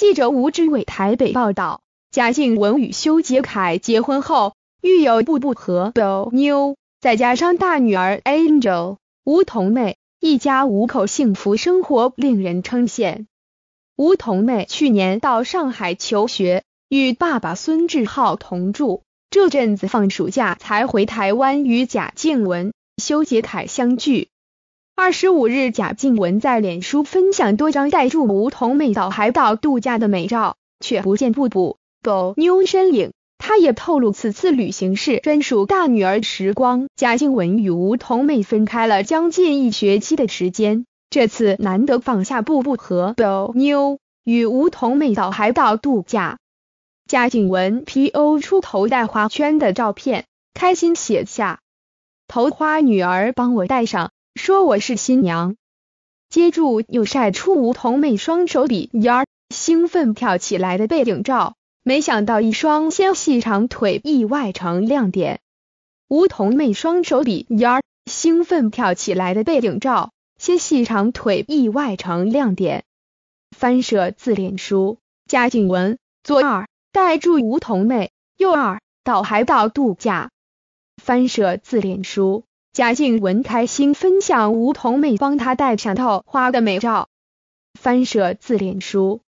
记者吴志伟台北报道，贾静雯与修杰楷结婚后，育有布布和豆妞，再加上大女儿 Angel，梧桐妹，一家五口幸福生活令人称羡。梧桐妹去年到上海求学，与爸爸孙志浩同住，这阵子放暑假才回台湾与贾静雯、修杰楷相聚。二十五日，贾静雯在脸书分享多张带住梧桐妹小海岛度假的美照，却不见步步狗妞身影。她也透露此次旅行是专属大女儿时光。贾静雯与梧桐妹分开了将近一学期的时间，这次难得放下布布和狗妞，与梧桐妹小海岛度假。贾静雯 PO 出头戴花圈的照片，开心写下：“头花女儿帮我戴上。”说我是新娘，接住又晒出梧桐妹双手比儿兴奋跳起来的背景照，没想到一双纤细长腿意外成亮点。梧桐妹双手比儿兴奋跳起来的背景照，纤细长腿意外成亮点。翻摄自恋书贾静雯左二，带住梧桐妹右二，到海岛度假。翻摄自恋书。贾静雯开心分享梧桐妹帮她戴上头花的美照，翻摄自脸书。